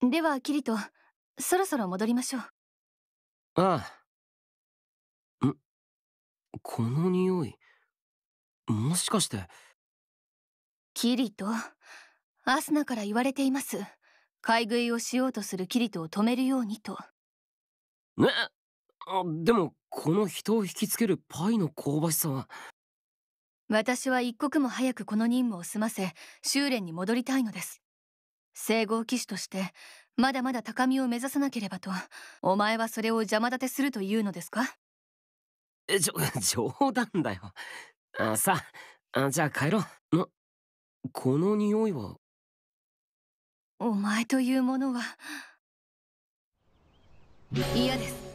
ではキリトそろそろ戻りましょうああんこの匂いもしかしてキリトアスナから言われています買い食いをしようとするキリトを止めるようにとえでもこの人を引きつけるパイの香ばしさは私は一刻も早くこの任務を済ませ修練に戻りたいのです整合騎士としてまだまだ高みを目指さなければとお前はそれを邪魔立てするというのですかちょ 冗談だよあさあじゃあ帰ろうこの匂いはお前というものは嫌です